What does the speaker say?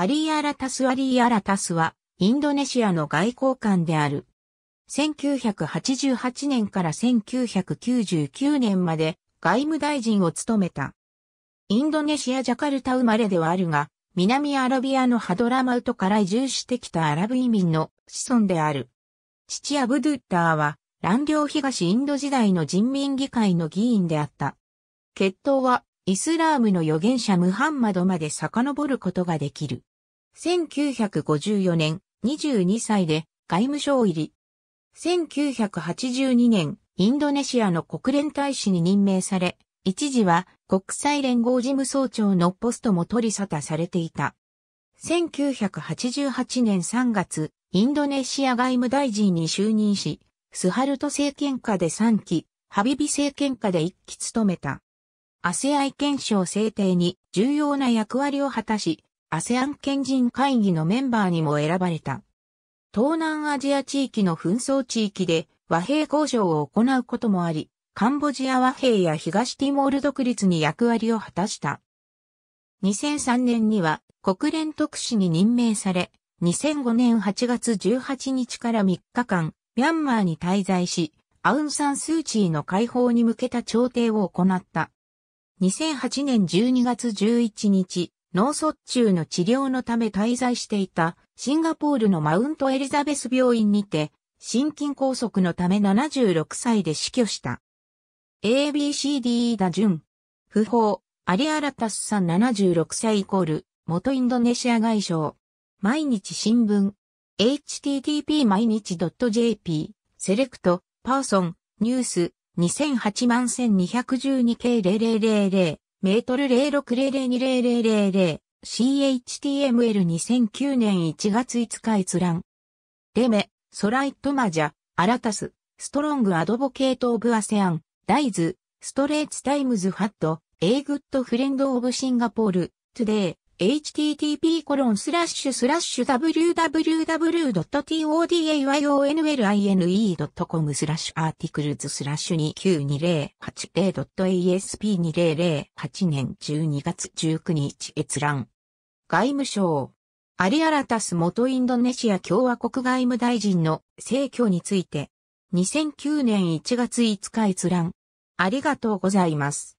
アリー・アラタス・アリー・アラタスは、インドネシアの外交官である。1988年から1999年まで外務大臣を務めた。インドネシア・ジャカルタ生まれではあるが、南アラビアのハドラマウトから移住してきたアラブ移民の子孫である。父アブドゥッターは、乱領東インド時代の人民議会の議員であった。血統は、イスラームの預言者ムハンマドまで遡ることができる。1954年、22歳で外務省入り。1982年、インドネシアの国連大使に任命され、一時は国際連合事務総長のポストも取り沙汰されていた。1988年3月、インドネシア外務大臣に就任し、スハルト政権下で3期、ハビビ政権下で1期務めた。アセアイ憲章制定に重要な役割を果たし、ASEAN 人会議のメンバーにも選ばれた。東南アジア地域の紛争地域で和平交渉を行うこともあり、カンボジア和平や東ティモール独立に役割を果たした。2003年には国連特使に任命され、2005年8月18日から3日間、ミャンマーに滞在し、アウンサンスーチーの解放に向けた調停を行った。2008年12月11日、脳卒中の治療のため滞在していたシンガポールのマウントエリザベス病院にて、心筋梗塞のため76歳で死去した。ABCDE 打順。不法、アリアラタスさん76歳イコール、元インドネシア外相。毎日新聞。http 毎日 .jp、セレクト、パーソン、ニュース、2008万1212 k 0 0 0 0メートル06002000 CHTML2009 年1月5日閲覧。デメ、ソライトマジャ、アラタス、ストロングアドボケートオブアセアン、ライズ、ストレーツタイムズハット、エイグッドフレンドオブシンガポール、トゥデイ、http://www.todayonline.com スラッシュアーティクルズスラッシュ 29208.asp2008 年12月19日閲覧。外務省。アリアラタス元インドネシア共和国外務大臣の政教について。2009年1月5日閲覧。ありがとうございます。